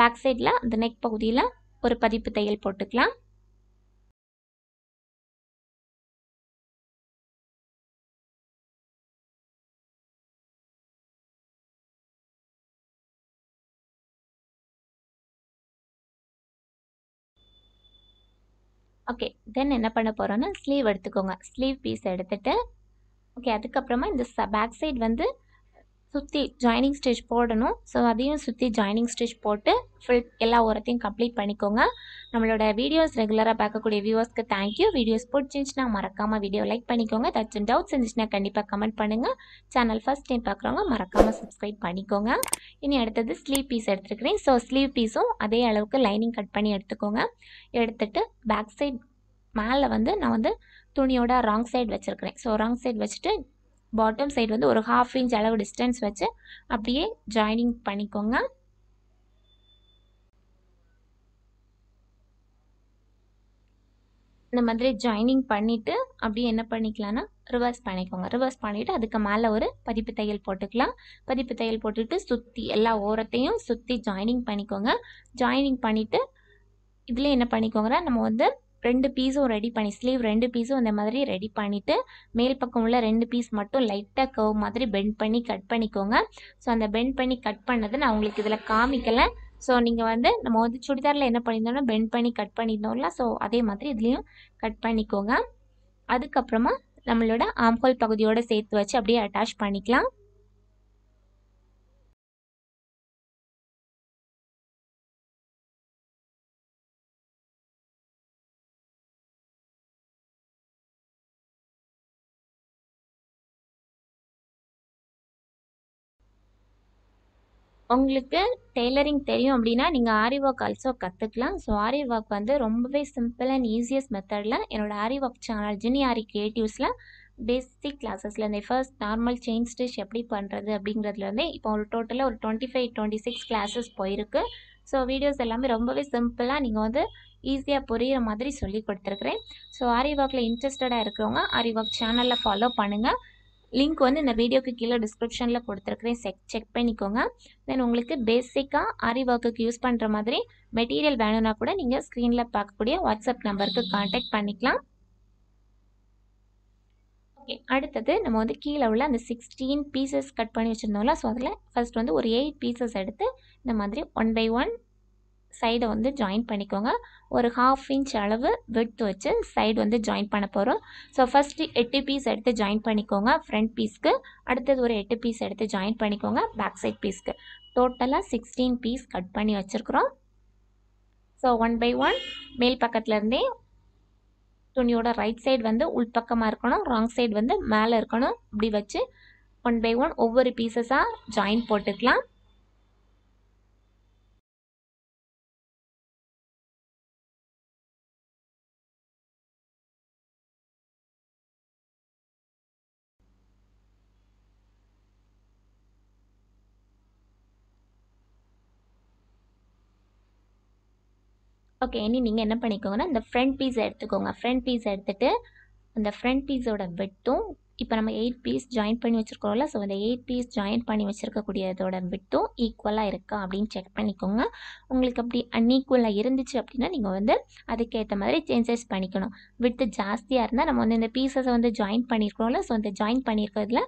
பேக் சைடில் அந்த நெக் பகுதியில் ஒரு பதிப்பு தையல் போட்டுக்கலாம் ஓகே தென் என்ன பண்ண போகிறோன்னா ஸ்லீவ் எடுத்துக்கோங்க ஸ்லீவ் பீஸ் எடுத்துகிட்டு ஓகே அதுக்கப்புறமா இந்த பேக் சைட் வந்து சுற்றி ஜாயினிங் ஸ்டிச் போடணும் ஸோ அதையும் சுற்றி ஜாயினிங் ஸ்டிச் போட்டு ஃபுல் எல்லா ஓரத்தையும் கம்ப்ளீட் பண்ணிக்கோங்க நம்மளோட வீடியோஸ் ரெகுலராக பார்க்கக்கூடிய வியூவர்ஸ்க்கு தேங்க்யூ வீடியோஸ் பிடிச்சிருந்துச்சுன்னா மறக்காமல் வீடியோ லைக் பண்ணிக்கோங்க அண்ட் டவுட்ஸ் இருந்துச்சுன்னா கண்டிப்பாக கமெண்ட் பண்ணுங்கள் சேனல் ஃபஸ்ட் டைம் பார்க்குறவங்க மறக்காமல் சப்ஸ்கிரைப் பண்ணிக்கோங்க இனி அடுத்தது ஸ்லீவ் பீஸ் எடுத்துருக்கிறேன் ஸோ ஸ்லீவ் பீஸும் அதே அளவுக்கு லைனிங் கட் பண்ணி எடுத்துக்கோங்க எடுத்துகிட்டு பேக் சைட் மேலே வந்து நான் வந்து துணியோட ராங் சைடு வச்சுருக்கிறேன் ஸோ ராங் சைடு வச்சுட்டு பாட்டம் சைடு வந்து ஒரு ஹாஃப் இன்ச் அளவு டிஸ்டன்ஸ் வச்சு அப்படியே ஜாயினிங் பண்ணிக்கோங்க இந்த மாதிரி ஜாயினிங் பண்ணிவிட்டு அப்படியே என்ன பண்ணிக்கலாம்னா ரிவர்ஸ் பண்ணிக்கோங்க ரிவர்ஸ் பண்ணிவிட்டு அதுக்கு மேலே ஒரு பதிப்பு தையல் போட்டுக்கலாம் பதிப்பு தையல் போட்டுட்டு சுற்றி எல்லா ஓரத்தையும் சுற்றி ஜாயினிங் பண்ணிக்கோங்க ஜாயினிங் பண்ணிவிட்டு இதில் என்ன பண்ணிக்கோங்கன்னா நம்ம வந்து ரெண்டு பீஸும் ரெடி பண்ணி ஸ்லீவ் ரெண்டு பீஸும் இந்த மாதிரி ரெடி பண்ணிவிட்டு மேல் பக்கம் உள்ள ரெண்டு பீஸ் மட்டும் லைட்டாக கவ் மாதிரி பெண்ட் பண்ணி கட் பண்ணிக்கோங்க ஸோ அந்த பெண்ட் பண்ணி கட் பண்ணதை நான் உங்களுக்கு இதில் காமிக்கலை ஸோ நீங்கள் வந்து நம்ம வந்து சுடிதாரில் என்ன பண்ணியிருந்தோம்னா பெண்ட் பண்ணி கட் பண்ணியிருந்தோம்ல ஸோ அதே மாதிரி இதுலேயும் கட் பண்ணிக்கோங்க அதுக்கப்புறமா நம்மளோட ஆம்ஹோல் பகுதியோடு சேர்த்து வச்சு அப்படியே அட்டாச் பண்ணிக்கலாம் உங்களுக்கு டெய்லரிங் தெரியும் அப்படின்னா நீங்கள் ஆரி ஒர்க் ஆல்சோ கற்றுக்கலாம் ஸோ ஆரி ஒர்க் வந்து ரொம்பவே சிம்பிள் அண்ட் ஈஸியஸ்ட் மெத்தடில் என்னோடய ஆரி ஒர்க் சேனல் ஜினி ஆரி கிரியேட்டிவ்ஸில் பேசிக் கிளாஸஸில் இந்த ஃபர்ஸ்ட் நார்மல் செயின் ஸ்டிச் எப்படி பண்ணுறது அப்படிங்கிறதுலேருந்தே இப்போ ஒரு டோட்டலாக ஒரு twenty five twenty six classes போயிருக்கு ஸோ வீடியோஸ் எல்லாமே ரொம்பவே சிம்பிளாக நீங்கள் வந்து ஈஸியாக புரிகிற மாதிரி சொல்லி கொடுத்துருக்குறேன் ஸோ ஆரி ஒர்க்கில் இன்ட்ரெஸ்டடாக இருக்கிறவங்க ஆரி ஒர்க் சேனலில் ஃபாலோ பண்ணுங்கள் லிங்க் வந்து இந்த வீடியோக்கு கீழே டிஸ்கிரிப்ஷனில் கொடுத்துருக்குறேன் செக் செக் பண்ணிக்கோங்க தென் உங்களுக்கு பேசிக்காக ஆரி ஒர்க்குக்கு யூஸ் பண்ணுற மாதிரி மெட்டீரியல் வேணும்னா கூட நீங்கள் ஸ்க்ரீனில் பார்க்கக்கூடிய வாட்ஸ்அப் நம்பருக்கு காண்டாக்ட் பண்ணிக்கலாம் ஓகே அடுத்தது நம்ம வந்து கீழே உள்ள அந்த சிக்ஸ்டீன் பீசஸ் கட் பண்ணி வச்சுருந்தோம்ல ஸோ அதில் ஃபஸ்ட் வந்து ஒரு எயிட் பீசஸ் எடுத்து இந்த மாதிரி ஒன் பை ஒன் சைடை வந்து ஜாயின் பண்ணிக்கோங்க ஒரு ஹாஃப் இன்ச் அளவு விட்டு வச்சு சைடு வந்து ஜாயின் பண்ண போகிறோம் ஸோ ஃபஸ்ட்டு எட்டு பீஸ் எடுத்து ஜாயின் பண்ணிக்கோங்க ஃப்ரண்ட் பீஸ்க்கு அடுத்தது ஒரு எட்டு பீஸ் எடுத்து ஜாயின் பண்ணிக்கோங்க பேக் சைட் பீஸ்க்கு டோட்டலாக சிக்ஸ்டீன் பீஸ் கட் பண்ணி வச்சுருக்குறோம் ஸோ ஒன் பை ஒன் மேல் பக்கத்துலேருந்தே துணியோட ரைட் சைடு வந்து உள்பக்கமாக இருக்கணும் ராங் சைடு வந்து மேலே இருக்கணும் இப்படி வச்சு ஒன் பை ஒன் ஒவ்வொரு பீசஸாக ஜாயின் போட்டுக்கலாம் ஓகே இனி நீங்கள் என்ன பண்ணிக்கோங்கன்னா இந்த ஃப்ரண்ட் பீஸை எடுத்துக்கோங்க ஃப்ரண்ட் பீஸை எடுத்துகிட்டு அந்த ஃப்ரண்ட் பீஸோட வெட்டும் இப்போ நம்ம எயிட் பீஸ் ஜாயின் பண்ணி வச்சுருக்கோம்ல ஸோ அந்த எயிட் பீஸ் ஜாயின் பண்ணி வச்சுருக்கக்கூடியதோட விட்டும் ஈக்குவலாக இருக்கா அப்படின்னு செக் பண்ணிக்கோங்க உங்களுக்கு அப்படி அன்ஈக்குவலாக இருந்துச்சு அப்படின்னா நீங்கள் வந்து அதுக்கேற்ற மாதிரி சேஞ்சஸ் பண்ணிக்கணும் விட்டு ஜாஸ்தியாக இருந்தால் நம்ம வந்து இந்த பீசஸை வந்து ஜாயின் பண்ணியிருக்கிறோம்ல ஸோ இந்த ஜாயின் பண்ணியிருக்கிறதுல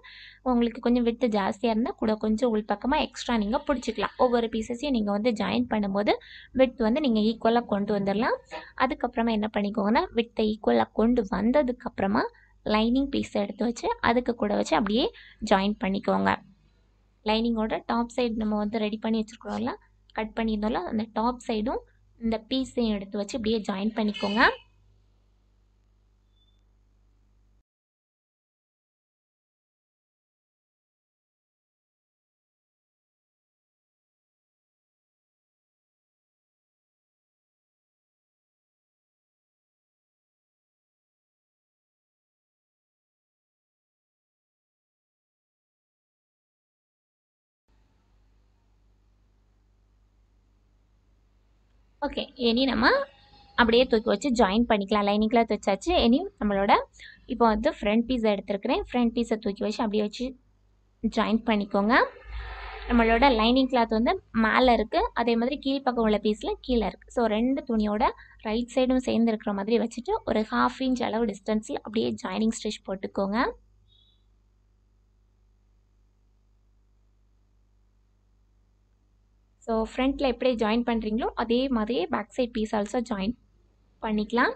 உங்களுக்கு கொஞ்சம் விட்டு ஜாஸ்தியாக இருந்தால் கூட கொஞ்சம் உள்பக்கமாக எக்ஸ்ட்ரா நீங்கள் பிடிச்சிக்கலாம் ஒவ்வொரு பீசஸையும் நீங்கள் வந்து ஜாயின் பண்ணும்போது விட்டு வந்து நீங்கள் ஈக்குவலாக கொண்டு வந்துடலாம் அதுக்கப்புறமா என்ன பண்ணிக்கோங்கன்னா விட்டை ஈக்குவலாக கொண்டு வந்ததுக்கப்புறமா லைனிங் பீஸை எடுத்து வச்சு அதுக்கு கூட வச்சு அப்படியே ஜாயின் பண்ணிக்கோங்க லைனிங்கோட டாப் சைடு நம்ம வந்து ரெடி பண்ணி வச்சுருக்கிறோம்ல கட் பண்ணியிருந்தோம்ல அந்த டாப் சைடும் இந்த பீஸையும் எடுத்து வச்சு இப்படியே ஜாயின் பண்ணிக்கோங்க ஓகே இனி நம்ம அப்படியே தூக்கி வச்சு ஜாயின் பண்ணிக்கலாம் லைனிங் கிளாத் வச்சாச்சு இனி நம்மளோட இப்போ வந்து ஃப்ரண்ட் பீஸை எடுத்துருக்குறேன் ஃப்ரண்ட் பீஸை தூக்கி வச்சு அப்படியே வச்சு ஜாயின் பண்ணிக்கோங்க நம்மளோட லைனிங் கிளாத் வந்து மேலே இருக்குது அதே மாதிரி கீழ் பக்கம் உள்ள பீஸில் கீழே இருக்குது ஸோ ரெண்டு துணியோட ரைட் சைடும் சேர்ந்து இருக்கிற மாதிரி வச்சுட்டு ஒரு ஹாஃப் இன்ச் அளவு டிஸ்டன்ஸில் அப்படியே ஜாயினிங் ஸ்டிச் போட்டுக்கோங்க ஸோ ஃப்ரண்ட்டில் எப்படி ஜாயின் பண்ணுறீங்களோ அதே மாதிரியே back side piece also join பண்ணிக்கலாம்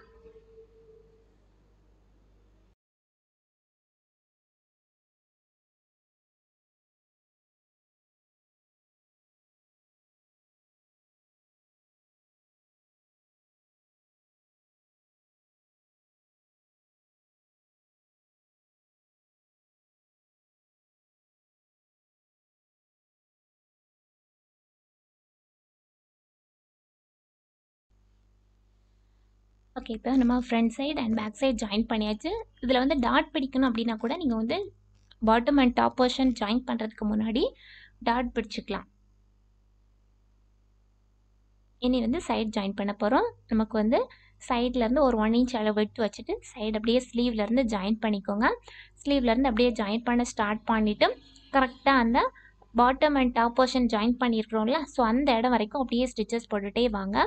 ஓகே இப்போ நம்ம front side and back side join பண்ணியாச்சு இதில் வந்து டாட் பிடிக்கணும் அப்படின்னா கூட நீங்கள் வந்து bottom and top portion join பண்ணுறதுக்கு முன்னாடி டாட் பிடிச்சிக்கலாம் இனி வந்து சைடு ஜாயின் பண்ண போகிறோம் நமக்கு வந்து சைட்லேருந்து ஒரு ஒன் இன்ச் அளவு எடுத்து வச்சுட்டு சைடு அப்படியே ஸ்லீவ்லேருந்து ஜாயின் பண்ணிக்கோங்க ஸ்லீவ்லேருந்து அப்படியே ஜாயின் பண்ண ஸ்டார்ட் பண்ணிவிட்டு கரெக்டாக அந்த bottom and top portion join பண்ணியிருக்கிறோம்ல ஸோ அந்த இடம் வரைக்கும் அப்படியே ஸ்டிச்சஸ் போட்டுகிட்டே வாங்க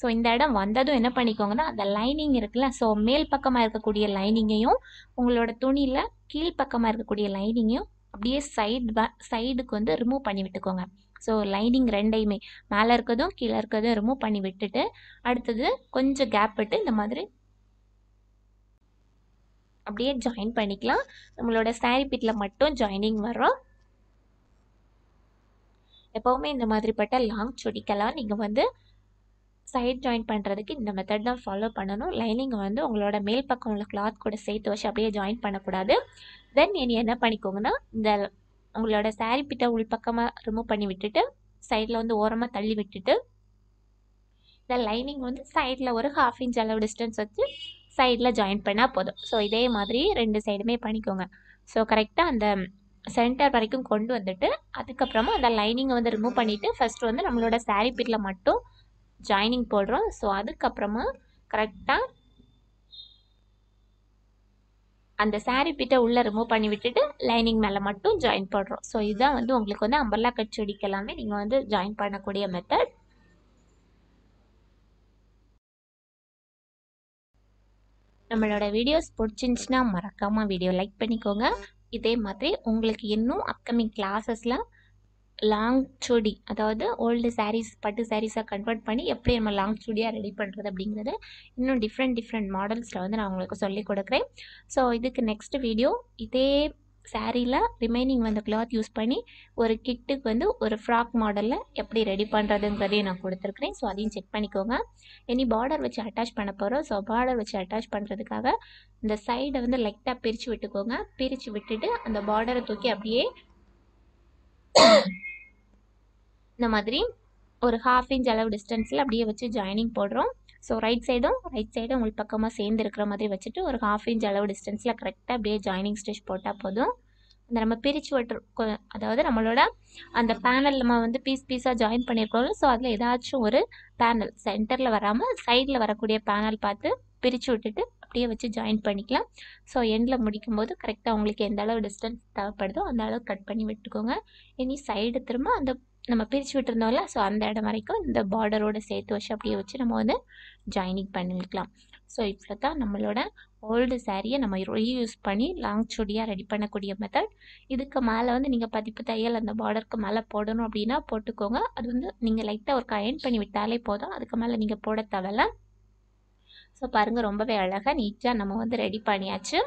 ஸோ இந்த இடம் வந்ததும் என்ன பண்ணிக்கோங்கன்னா அந்த லைனிங் இருக்குல்ல ஸோ மேல் பக்கமாக இருக்கக்கூடிய லைனிங்கையும் உங்களோட துணியில் கீழ்ப்பக்கமாக இருக்கக்கூடிய லைனிங்கையும் அப்படியே சைடு சைடுக்கு வந்து ரிமூவ் பண்ணி விட்டுக்கோங்க ஸோ லைனிங் ரெண்டையுமே மேலே இருக்கிறதும் கீழே இருக்கிறதும் ரிமூவ் பண்ணி விட்டுட்டு அடுத்தது கொஞ்சம் கேப் விட்டு இந்த மாதிரி அப்படியே ஜாயின் பண்ணிக்கலாம் நம்மளோட சாரி பிட்டில் மட்டும் ஜாயினிங் வரும் எப்போவுமே இந்த மாதிரிப்பட்ட லாங் சுடிக்கெல்லாம் நீங்கள் வந்து சைட் ஜாயின் பண்ணுறதுக்கு இந்த மெத்தட் தான் ஃபாலோ பண்ணணும் லைனிங்கை வந்து உங்களோட மேல் பக்கம் உள்ள கிளாத் கூட சேர்த்து வச்சு அப்படியே ஜாயின் பண்ணக்கூடாது தென் இனி என்ன பண்ணிக்கோங்கன்னா இந்த உங்களோட சாரி பிட்டை உள்பக்கமாக ரிமூவ் பண்ணி விட்டுட்டு சைடில் வந்து ஓரமாக தள்ளி விட்டுட்டு இந்த லைனிங் வந்து சைடில் ஒரு ஹாஃப் இன்ச் அளவு டிஸ்டன்ஸ் வச்சு சைடில் ஜாயின் பண்ணால் போதும் ஸோ இதே மாதிரி ரெண்டு சைடுமே பண்ணிக்கோங்க ஸோ கரெக்டாக அந்த சென்டர் வரைக்கும் கொண்டு வந்துட்டு அதுக்கப்புறமா அந்த லைனிங்கை வந்து ரிமூவ் பண்ணிவிட்டு ஃபஸ்ட்டு வந்து நம்மளோட சாரீ பிட்டில் மட்டும் ஜாயினிங் போடுறோம் ஸோ அதுக்கப்புறமா கரெக்டாக அந்த சாரீ பிட்டை உள்ளே ரிமூவ் பண்ணி விட்டுட்டு லைனிங் மேலே மட்டும் ஜாயின் பண்ணுறோம் ஸோ இதுதான் வந்து உங்களுக்கு வந்து அம்பர்லா கட் செடிக்கு எல்லாமே நீங்கள் வந்து ஜாயின் பண்ணக்கூடிய மெத்தட் நம்மளோட வீடியோஸ் பிடிச்சிருந்துச்சின்னா மறக்காமல் வீடியோ லைக் பண்ணிக்கோங்க இதே மாதிரி உங்களுக்கு இன்னும் அப்கமிங் கிளாஸஸில் லாங் சுடி அதாவது ஓல்டு சாரீஸ் பட்டு சாரீஸாக கன்வெர்ட் பண்ணி எப்படி நம்ம லாங் சுடியாக ரெடி பண்ணுறது அப்படிங்கிறது இன்னும் டிஃப்ரெண்ட் டிஃப்ரெண்ட் மாடல்ஸில் வந்து நான் உங்களுக்கு சொல்லிக் கொடுக்குறேன் ஸோ இதுக்கு நெக்ஸ்ட் வீடியோ இதே சாரியில் ரிமைனிங் வந்த கிளாத் யூஸ் பண்ணி ஒரு கிட்டுக்கு வந்து ஒரு ஃப்ராக் மாடலில் எப்படி ரெடி பண்ணுறதுங்கிறதையும் நான் கொடுத்துருக்குறேன் ஸோ அதையும் செக் பண்ணிக்கோங்க இனி பார்டர் வச்சு அட்டாச் பண்ண போகிறோம் ஸோ பார்டர் வச்சு அட்டாச் பண்ணுறதுக்காக இந்த சைடை வந்து லைட்டாக பிரித்து விட்டுக்கோங்க பிரித்து விட்டுட்டு அந்த பார்டரை தூக்கி அப்படியே இந்த மாதிரி ஒரு ஹாஃப் இன்ச் அளவு டிஸ்டன்ஸில் அப்படியே வச்சு ஜாயினிங் போடுறோம் ஸோ ரைட் சைடும் ரைட் சைடும் உங்களுக்கு பக்கமாக சேர்ந்து இருக்கிற மாதிரி வச்சுட்டு ஒரு ஹாஃப் இன்ச் அளவு டிஸ்டன்ஸில் கரெக்டாக அப்படியே ஜாயினிங் ஸ்டிச் போட்டால் போதும் அந்த நம்ம பிரித்து விட்டு அதாவது நம்மளோட அந்த பேனல் நம்ம வந்து பீஸ் பீஸாக ஜாயின் பண்ணியிருக்கோம் ஸோ அதில் ஏதாச்சும் ஒரு பேனல் சென்டரில் வராமல் சைடில் வரக்கூடிய பேனல் பார்த்து பிரித்து விட்டுட்டு அப்படியே வச்சு ஜாயின் பண்ணிக்கலாம் ஸோ எண்டில் முடிக்கும் போது கரெக்டாக உங்களுக்கு எந்த அளவு டிஸ்டன்ஸ் தேவைப்படுதோ அந்த அளவு கட் பண்ணி விட்டுக்கோங்க இனி சைடு திரும்ப அந்த நம்ம பிரித்து விட்டுருந்தோம்ல ஸோ அந்த இடம் வரைக்கும் இந்த பார்டரோட சேர்த்து வச்சு அப்படியே வச்சு நம்ம வந்து ஜாயினிங் பண்ணிக்கலாம் ஸோ இப்போ தான் நம்மளோட ஓல்டு சாரியை நம்ம ரீயூஸ் பண்ணி லாங் சுடியாக ரெடி பண்ணக்கூடிய மெத்தட் இதுக்கு மேலே வந்து நீங்கள் பதிப்பு தையல் அந்த பார்டருக்கு மேலே போடணும் அப்படின்னா போட்டுக்கோங்க அது வந்து நீங்கள் லைட்டாக ஒரு அயன் பண்ணி விட்டாலே போதும் அதுக்கு மேலே நீங்கள் போட தேவையில்ல ஸோ பாருங்கள் ரொம்பவே அழகாக நீட்டாக நம்ம வந்து ரெடி பண்ணியாச்சு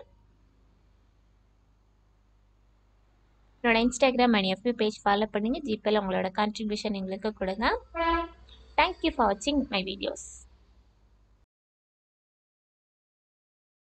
என்னோட Instagram and FB page follow பண்ணுங்கள் ஜிபேல உங்களோட கான்ட்ரிபியூஷன் எங்களுக்கு கொடுங்க தேங்க்யூ ஃபார் வாட்சிங் மை வீடியோஸ்